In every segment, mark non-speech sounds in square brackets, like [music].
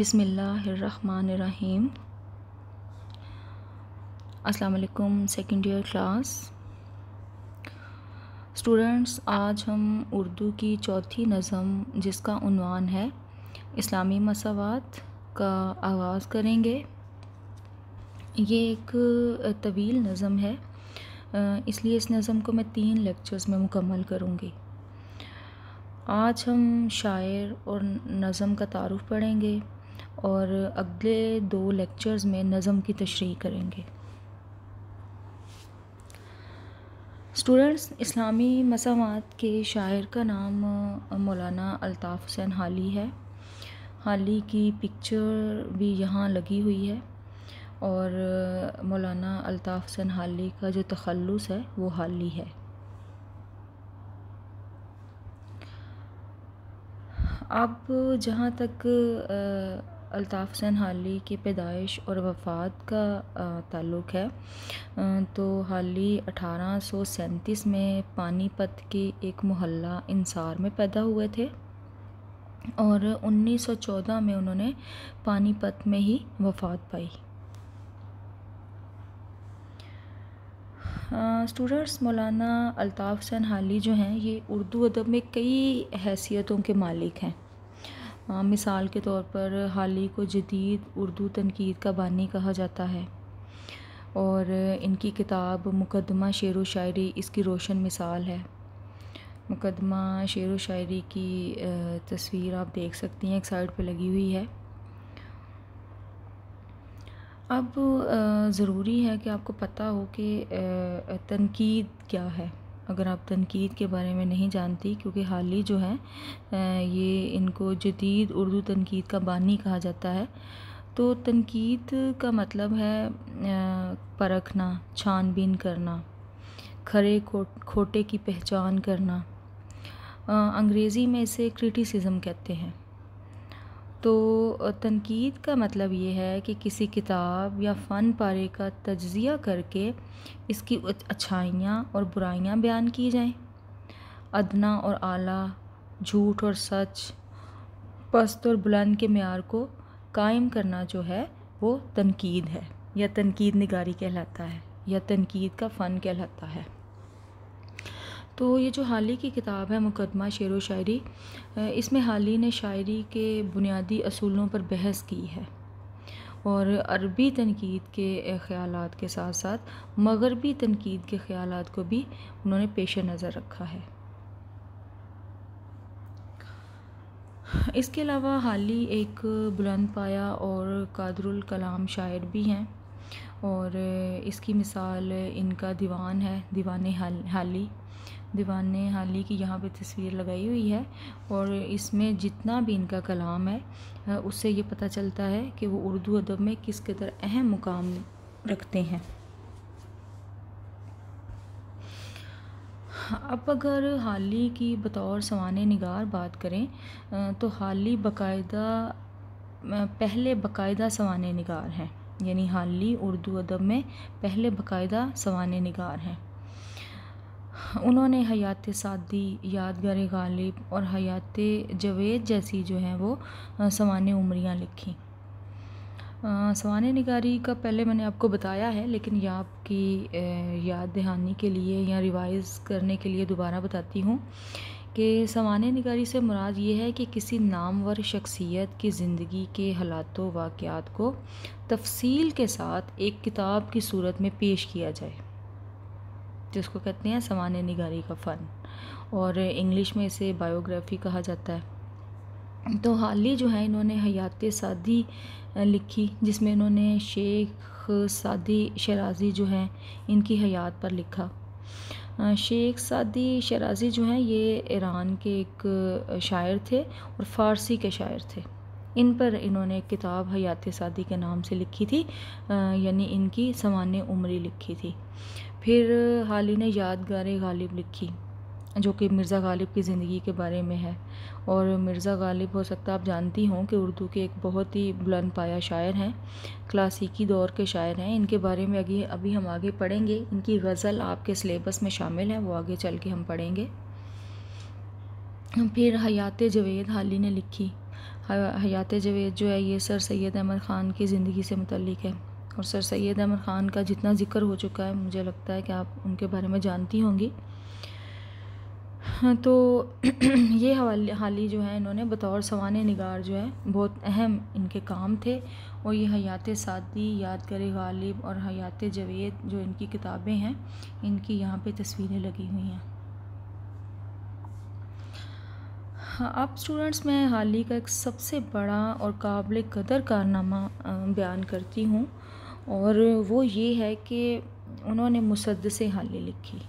बिसमीम अस्सलाम second year class students आज हम उर्दू की चौथी नज़म जिसका उनवान है इस्लामी मसावत का आगाज़ करेंगे ये एक तवील नज़म है इसलिए इस नज़म को मैं तीन लेक्चर्स में मुकम्मल करूँगी आज हम शायर और नज़म का तारुफ पढ़ेंगे और अगले दो लेक्चर्स में नज़म की तशरी करेंगे स्टूडेंट्स इस्लामी मसावत के शायर का नाम मौलाना अल्ताफ़ हुसैन हाली है हाली की पिक्चर भी यहाँ लगी हुई है और मौलाना अल्ताफ़ हुसैन हाली का जो तखलस है वो हाली है अब जहाँ तक अल्ताफ़ हुसैन हाली की पैदाइश और वफ़ात का ताल्लुक़ है तो हाली अठारह सौ सैंतीस में पानीपत के एक मोहल्ला इंसार में पैदा हुए थे और 1914 में उन्होंने पानीपत में ही वफ़ात पाई स्टूडेंट्स मौलाना अल्ताफ़ हुसैन हाली जो हैं ये उर्दू अदब में कई हैसियतों के मालिक हैं मिसाल के तौर पर हाल ही को जदीद उर्दू तनकीद का बानी कहा जाता है और इनकी किताब मुकदमा शेर व शायरी इसकी रोशन मिसाल है मुकदमा शेर व शायरी की तस्वीर आप देख सकती हैं एक साइड पर लगी हुई है अब ज़रूरी है कि आपको पता हो कि तनकीद क्या है अगर आप तनकीद के बारे में नहीं जानती क्योंकि हाल ही जो है ये इनको जदीद उर्दू तनकीद का बानी कहा जाता है तो तनकीद का मतलब है परखना छानबीन करना खरे खो खोटे की पहचान करना अंग्रेज़ी में इसे क्रिटिसिज्म कहते हैं तो तनकीद का मतलब ये है कि किसी किताब या फ़न पारे का तजिया करके इसकी अच्छाइयाँ और बुराइयाँ बयान की जाएं अदना और आला झूठ और सच पस्त और बुलंद के मैार को कायम करना जो है वो तनकीद है या तनकीद निगारी कहलाता है या तनकीद का फ़न कहलाता है तो ये जो हाल ही की किताब है मुकदमा शेर व शायरी इसमें हाल ही ने शायरी के बुनियादी असूलों पर बहस की है और अरबी तनकीद के ख़्याल के साथ साथ मगरबी तनकीद के ख़्याल को भी उन्होंने पेश नज़र रखा है इसके अलावा हाल ही एक बुलंद पाया और कादरुल कलाम शायर भी हैं और इसकी मिसाल इनका दीवान है दीवान हाल हाली दीवान ने ही की यहाँ पे तस्वीर लगाई हुई है और इसमें जितना भी इनका कलाम है उससे ये पता चलता है कि वो उर्दू अदब में किस कदर अहम मुकाम रखते हैं अब अगर हाल ही की बतौर सवान निगार बात करें तो हाल ही बाकायदा पहले बाकायदा सवान निगार हैं यानी ही उर्दू अदब में पहले बाकायदा सवान निगार हैं उन्होंने हयात सादी यादगार गालिब और हयात जवेद जैसी जो हैं वो सवान उमरियाँ लिखीं सवान निगारी का पहले मैंने आपको बताया है लेकिन यह आपकी याद दहानी के लिए या रिवाइज़ करने के लिए दोबारा बताती हूँ कि सवान निगारी से मुराद ये है कि किसी नामवर शख्सियत की ज़िंदगी के हालात वाक़ात को तफसील के साथ एक किताब की सूरत में पेश किया जाए जिसको तो कहते हैं सामान्य निगारी का फ़न और इंग्लिश में इसे बायोग्राफी कहा जाता है तो हाल ही जो है इन्होंने हयात सादी लिखी जिसमें इन्होंने शेख सादी शराजी जो हैं इनकी हयात पर लिखा शेख सादी शराजी जो हैं ये ईरान के एक शायर थे और फ़ारसी के शायर थे इन पर इन्होंने एक किताब हयात सादी के नाम से लिखी थी यानी इनकी सामान्य उम्री लिखी थी फिर हाली ने यादगार गालिब लिखी जो कि मिर्ज़ा गालिब की ज़िंदगी के बारे में है और मिर्ज़ा गालिब हो सकता है आप जानती हों कि उर्दू के एक बहुत ही बुलंद पाया शायर हैं क्लासिकी दौर के शायर हैं इनके बारे में अभी अभी हम आगे पढ़ेंगे इनकी गज़ल आपके सिलेबस में शामिल है वो आगे चल के हम पढ़ेंगे फिर हयात जवेद हाली ने लिखी हयात जवेद जो है ये सर सैद अहमद ख़ान की ज़िंदगी से मुतलिक है और सर सैद अहमद ख़ान का जितना ज़िक्र हो चुका है मुझे लगता है कि आप उनके बारे में जानती होंगी हाँ तो [clears throat] ये हवाले हाली जो है इन्होंने बतौर सवान निगार जो है बहुत अहम इनके काम थे और ये हयात सादी यादगार गालिब और हयात जवेद जो इनकी किताबें हैं इनकी यहाँ पे तस्वीरें लगी हुई हैं अब हाँ, स्टूडेंट्स मैं हाल ही का एक सबसे बड़ा और काबिल कदर कारनामा बयान करती हूँ और वो ये है कि उन्होंने मुसदस हाली लिखी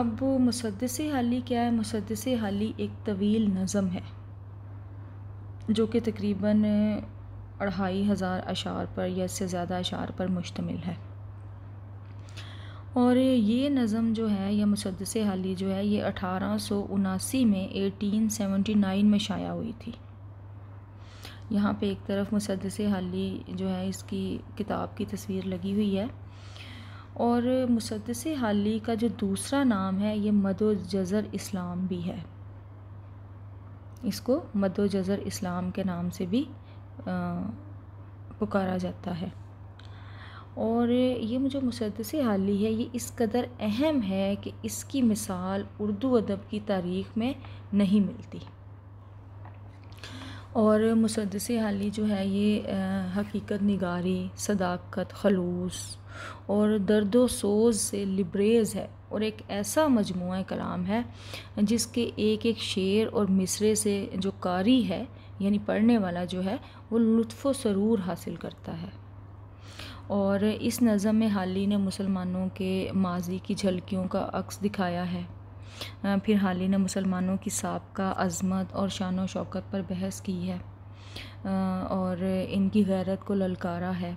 अब मुसदस हाली क्या है मुसदस हाली एक तवील नज़म है जो कि तकरीबन अढ़ाई हज़ार अशार पर या इससे ज़्यादा अशार पर मुश्तमिल है और ये नज़म जो है यह मुसदस हाली जो है ये अठारह सौ उनासी में एटीन सेवेंटी नाइन में शाया हुई थी यहाँ पे एक तरफ मुसदस हाली जो है इसकी किताब की तस्वीर लगी हुई है और मुसदस हाली का जो दूसरा नाम है ये मदो जज़र इस्लाम भी है इसको मदो जज़र इस्लाम के नाम से भी पुकारा जाता है और ये मुझे मुसदस हाली है ये इस कदर अहम है कि इसकी मिसाल उर्दू अदब की तारीख़ में नहीं मिलती और मुसदस हाली जो है ये हकीकत निगारी सदाकत खलूस और दर्द सोज से लिब्रेज है और एक ऐसा मजमु कलाम है जिसके एक एक शेर और मिसरे से जो कारी है यानी पढ़ने वाला जो है वो लुफ़ सरूर हासिल करता है और इस नज़म में हाली ने मुसलमानों के माजी की झलकियों का अक्स दिखाया है फिर हाल ही ने मुसलमानों की सबका अज़मत और शान शौकत पर बहस की है और इनकी गैरत को ललकारा है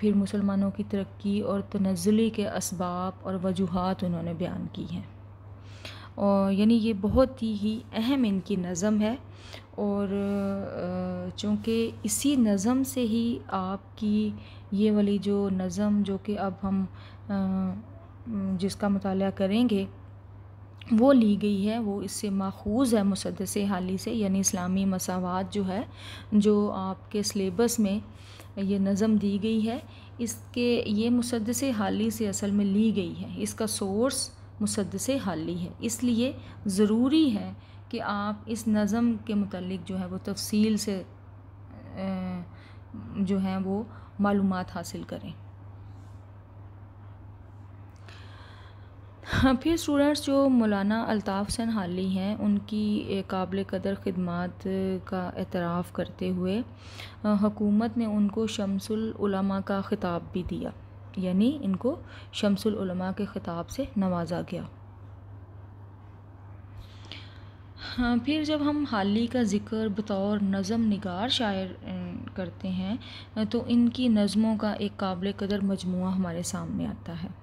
फिर मुसलमानों की तरक्की और तनज़ली के इसबाब और वजूहत उन्होंने बयान की हैं और यानी ये बहुत ही अहम इनकी नज़म है और चूँकि इसी नज़म से ही आपकी ये वाली जो नज़म जो कि अब हम जिसका मतलब करेंगे वो ली गई है वो इससे माखूज है मुसदस हाली से यानी इस्लामी मसावत जो है जो आपके सलेबस में ये नज़म दी गई है इसके ये मुसदस हाली से असल में ली गई है इसका सोर्स मुसदस हाली है इसलिए ज़रूरी है कि आप इस नज़म के मतलब जो है वो तफसील से जो है वो मालूम हासिल करें हाँ, फिर स्टूडेंट्स जो मौलाना अल्ताफ़ हसन हाली हैं उनकी काबिल कदर ख़दमात का एतराफ़ करते हुए हकूमत ने उनको शमसुलमा का ख़िताब भी दिया यानी इनको शमसुलमा के ख़िताब से नवाजा गया हाँ फिर जब हम हाली का ज़िक्र बतौर नज़म निगार शायर करते हैं तो इनकी नज़मों का एक काबिल कदर मजमू हमारे सामने आता है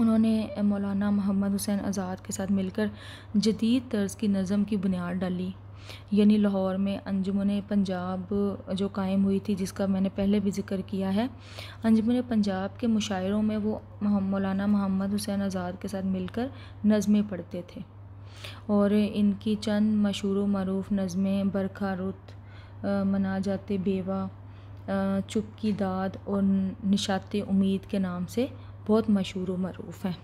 उन्होंने मौलाना मोहम्मद हुसैन आज़ाद के साथ मिलकर जदीद तर्ज़ की नज़म की बुनियाद डाली यानी लाहौर में अंजुमन पंजाब जो कायम हुई थी जिसका मैंने पहले भी जिक्र किया है अंजुमन पंजाब के मुशायरों में वो मौलाना मोहम्मद हुसैन आज़ाद के साथ मिलकर नज़में पढ़ते थे और इनकी चंद मशहूर मरूफ नज़में बरखा रुत मना जाते बेवा चुप की दाद और निशात उम्मीद के नाम से बहुत मशहूर व मरूफ़ हैं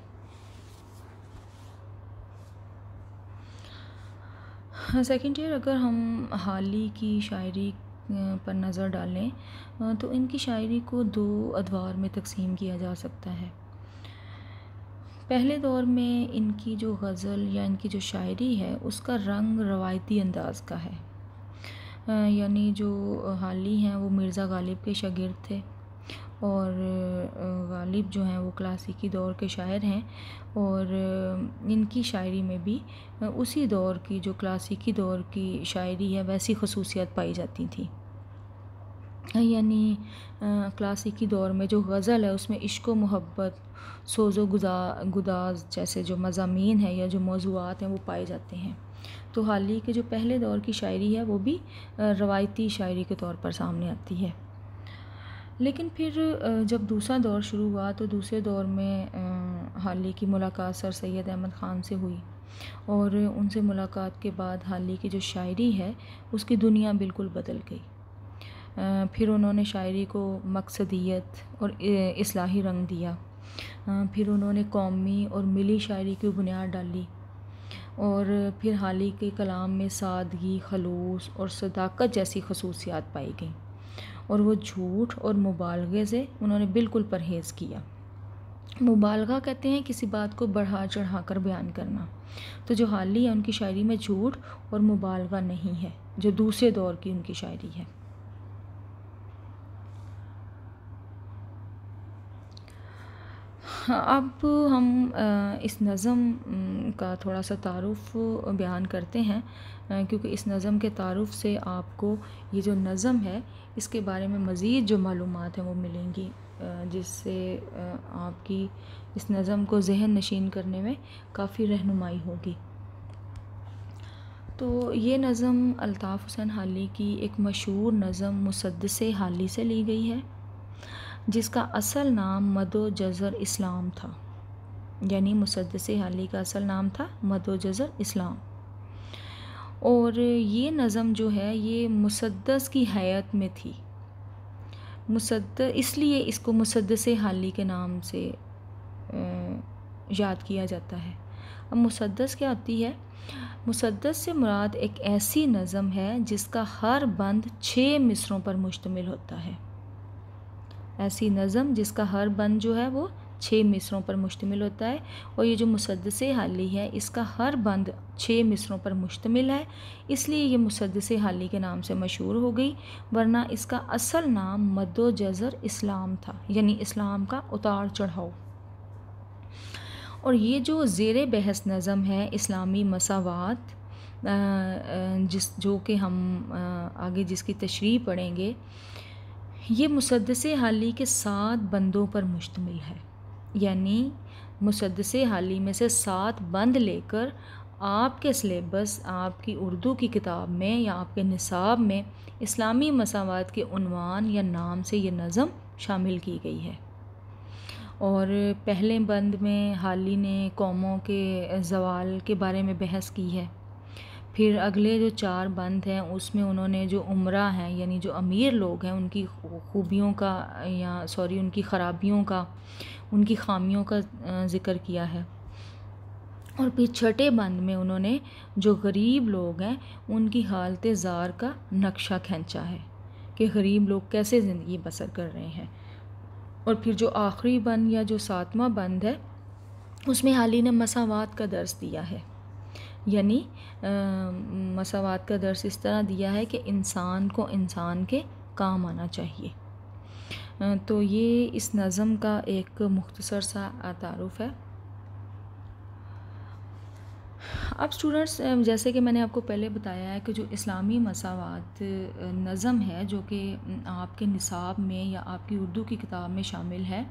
सेकेंड ईयर अगर हम हाल ही की शायरी पर नज़र डालें तो इनकी शायरी को दो अदवार में तकसीम किया जा सकता है पहले दौर में इनकी जो गज़ल या इनकी जो शायरी है उसका रंग रवायती अंदाज का है यानी जो हाल ही हैं वो मिर्ज़ा गालिब के शागिर्द थे और गालिब जो हैं वो क्लासिकी दौर के शायर हैं और इनकी शायरी में भी उसी दौर की जो क्लासिकी दौर की शायरी है वैसी खसूसियात पाई जाती थी यानी क्लासिकी दौर में जो गज़ल है उसमें इश्क मोहब्बत सोज़ो गुदा गुदाज जैसे जो मजामी हैं या जो मौजूद हैं वो पाए जाते हैं तो हाल ही के जो पहले दौर की शायरी है वो भी रवायती शायरी के तौर पर सामने आती है लेकिन फिर जब दूसरा दौर शुरू हुआ तो दूसरे दौर में हाली की मुलाकात सर सैद अहमद ख़ान से हुई और उनसे मुलाकात के बाद हाली की जो शायरी है उसकी दुनिया बिल्कुल बदल गई फिर उन्होंने शायरी को मकसदियत और इसलाही रंग दिया फिर उन्होंने कौमी और मिली शायरी की बुनियाद डाली और फिर हाल ही के कलाम में सादगी खलूस और सदाकत जैसी खसूसियात पाई गई और वो झूठ और मुबालगे से उन्होंने बिल्कुल परहेज़ किया मुबालगा कहते हैं किसी बात को बढ़ा चढ़ा कर बयान करना तो जो हाली है उनकी शायरी में झूठ और मुबालगा नहीं है जो दूसरे दौर की उनकी शायरी है अब हम इस नज़म का थोड़ा सा तारुफ बयान करते हैं क्योंकि इस नज़म के तारुफ से आपको ये जो नज़म है इसके बारे में मज़ीद जो मालूम हैं वो मिलेंगी जिससे आपकी इस नज़म को जहन नशीन करने में काफ़ी रहनुमाई होगी तो ये नज़म अल्ताफ़ हुसैन हाली की एक मशहूर नज़म मुसदस हाली से ली गई है जिसका असल नाम मदो जज़र इस्लाम था यानी मुसदस हाली का असल नाम था मदो जज़र इस्लाम और ये नज़म जो है ये मुसद्दस की हयात में थी मुसद इसलिए इसको मुसदस हाली के नाम से याद किया जाता है अब मुसदस क्या होती है मुसदस से मुराद एक ऐसी नज़म है जिसका हर बंद छः मिसरों पर मुश्तमिल होता है ऐसी नज़म जिसका हर बंद जो है वो छः मिसरों पर मुश्तमिल होता है और ये जो मुसदस हाली है इसका हर बंद छः मिसरों पर मुश्तमिल है इसलिए ये मुसदस हाली के नाम से मशहूर हो गई वरना इसका असल नाम मदो जज़र इस्लाम था यानी इस्लाम का उतार चढ़ाओ और ये जो ज़ेर बहस नज़म है इस्लामी मसावत जिस जो कि हम आगे जिसकी तशरी पढ़ेंगे ये मुसदस हाली के सात बंदों पर मुश्तमिल है यानी मुसदस हाली में से सात बंद लेकर आपके सिलेबस आपकी उर्दू की किताब में या आपके निसाब में इस्लामी मसावत के उनवान या नाम से ये नज़म शामिल की गई है और पहले बंद में हाल ही ने कौमों के जवाल के बारे में बहस की है फिर अगले जो चार बंद हैं उसमें उन्होंने जो उम्र हैं यानी जो अमीर लोग हैं उनकी खूबियों का या सॉरी उनकी ख़राबियों का उनकी ख़ामियों का ज़िक्र किया है और फिर छठे बंद में उन्होंने जो गरीब लोग हैं उनकी हालत ज़ार का नक्शा खींचा है कि गरीब लोग कैसे ज़िंदगी बसर कर रहे हैं और फिर जो आखिरी बंद या जो सातवां बंद है उसमें हाल ही ने मसावत का दर्स दिया है यानी मसावत का दर्स इस तरह दिया है कि इंसान को इंसान के काम आना चाहिए तो ये इस नज़म का एक मुख्तसर सा तारफ़ है अब स्टूडेंट्स जैसे कि मैंने आपको पहले बताया है कि जो इस्लामी मसावत नज़म है जो कि आपके निसाब में या आपकी उर्दू की किताब में शामिल है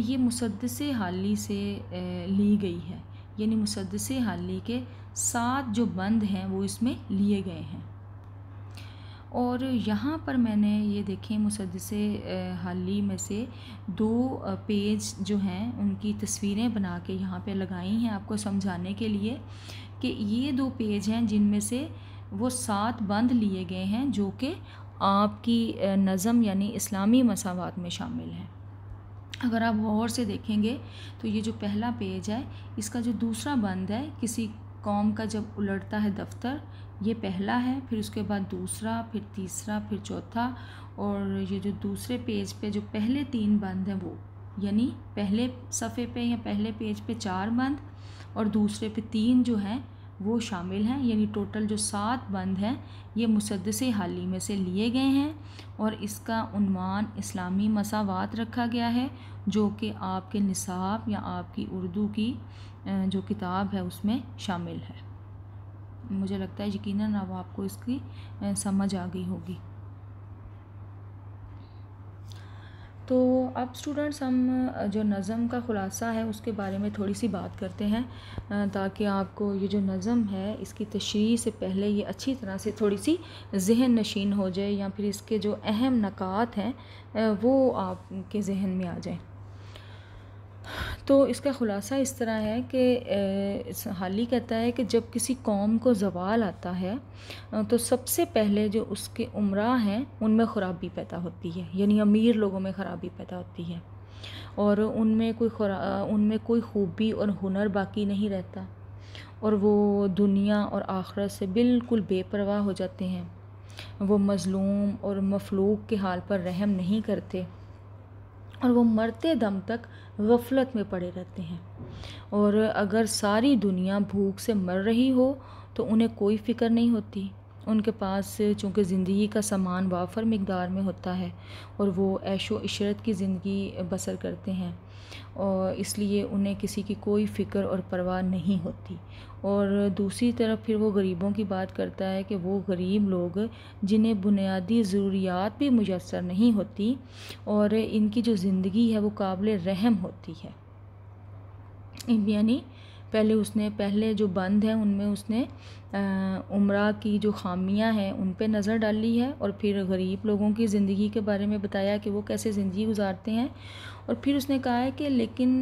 ये मुसदस हाली से ली गई है यानी मुसदस हाली के सात जो बंद हैं वो इसमें लिए गए हैं और यहाँ पर मैंने ये देखें मुसदस ही में से दो पेज जो हैं उनकी तस्वीरें बना के यहाँ पे लगाई हैं आपको समझाने के लिए कि ये दो पेज हैं जिनमें से वो सात बंद लिए गए हैं जो कि आपकी नज़म यानी इस्लामी मसावत में शामिल हैं अगर आप गौर से देखेंगे तो ये जो पहला पेज है इसका जो दूसरा बंद है किसी कौम का जब उलटता है दफ्तर ये पहला है फिर उसके बाद दूसरा फिर तीसरा फिर चौथा और ये जो दूसरे पेज पे जो पहले तीन बंद हैं वो यानी पहले सफ़े पे या पहले पेज पे चार बंद और दूसरे पे तीन जो हैं वो शामिल हैं यानी टोटल जो सात बंद हैं ये मुसदस हाली में से लिए गए हैं और इसका उन्वान इस्लामी मसावत रखा गया है जो कि आपके निसाब या आपकी उर्दू की जो किताब है उसमें शामिल है मुझे लगता है यकीन अब आपको इसकी समझ आ गई होगी तो अब स्टूडेंट्स हम जो नज़म का ख़ुलासा है उसके बारे में थोड़ी सी बात करते हैं ताकि आपको ये जो नज़म है इसकी तशरी से पहले ये अच्छी तरह से थोड़ी सी जहन नशीन हो जाए या फिर इसके जो अहम नक़ात हैं वो आपके जहन में आ जाएँ तो इसका ख़ुलासा इस तरह है कि हाली कहता है कि जब किसी कौम को जवाल आता है तो सबसे पहले जो उसके उम्र हैं उनमें ख़राबी पैदा होती है यानी अमीर लोगों में ख़राबी पैदा होती है और उनमें कोई उनमें कोई खूबी और हुनर बाकी नहीं रहता और वो दुनिया और आखरत से बिल्कुल बेपरवाह हो जाते हैं वो मज़लूम और मफलूक के हाल पर रहम नहीं करते और वो मरते दम तक गफलत में पड़े रहते हैं और अगर सारी दुनिया भूख से मर रही हो तो उन्हें कोई फ़िक्र नहीं होती उनके पास चूँकि ज़िंदगी का सामान वाफर मकदार में होता है और वो ऐशो इशरत की ज़िंदगी बसर करते हैं और इसलिए उन्हें किसी की कोई फ़िक्र और परवाह नहीं होती और दूसरी तरफ फिर वो गरीबों की बात करता है कि वो गरीब लोग जिन्हें बुनियादी ज़रूरियात भी मुयसर नहीं होती और इनकी जो ज़िंदगी है वो काबिल रहम होती है यानी पहले उसने पहले जो बंद हैं उनमें उसने उम्र की जो खामियां हैं उन पे नज़र डाली है और फिर गरीब लोगों की ज़िंदगी के बारे में बताया कि वो कैसे ज़िंदगी गुजारते हैं और फिर उसने कहा है कि लेकिन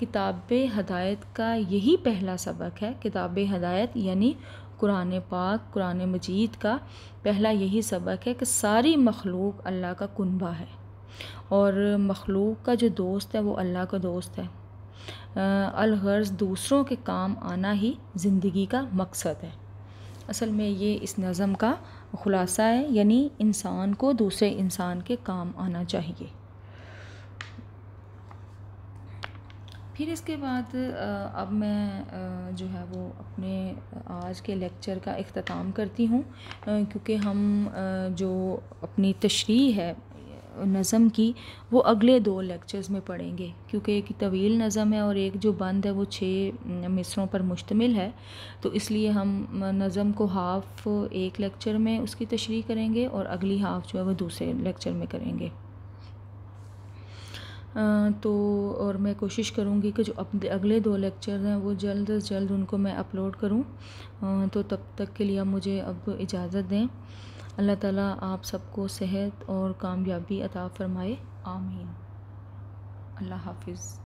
किताब हदायत का यही पहला सबक है किताब हदायत यानी कुरान पाक कुरान मजीद का पहला यही सबक है कि सारी मखलूक अल्लाह का कुनबा है और मखलूक का जो दोस्त है वो अल्लाह का दोस्त है अलगर्ज़ दूसरों के काम आना ही ज़िंदगी का मकसद है असल में ये इस नज़म का ख़ुलासा है यानी इंसान को दूसरे इंसान के काम आना चाहिए फिर इसके बाद अब मैं जो है वो अपने आज के लेक्चर का अख्ताम करती हूँ क्योंकि हम जो अपनी तशरी है नज़म की वो अगले दो लेक्चर्स में पढ़ेंगे क्योंकि एक तवील नज़म है और एक जो बंद है वो छः मिसरों पर मुश्तमिल है तो इसलिए हम नज़म को हाफ़ एक लेक्चर में उसकी तशरी करेंगे और अगली हाफ़ जो है वो दूसरे लेक्चर में करेंगे तो और मैं कोशिश करूँगी कि जो अगले दो लेक्चर हैं वो जल्द से जल्द उनको मैं अपलोड करूँ तो तब तक के लिए मुझे अब इजाज़त दें अल्लाह ताला आप सबको सेहत और कामयाबी अता फ़रमाए आमीन अल्लाह हाफिज़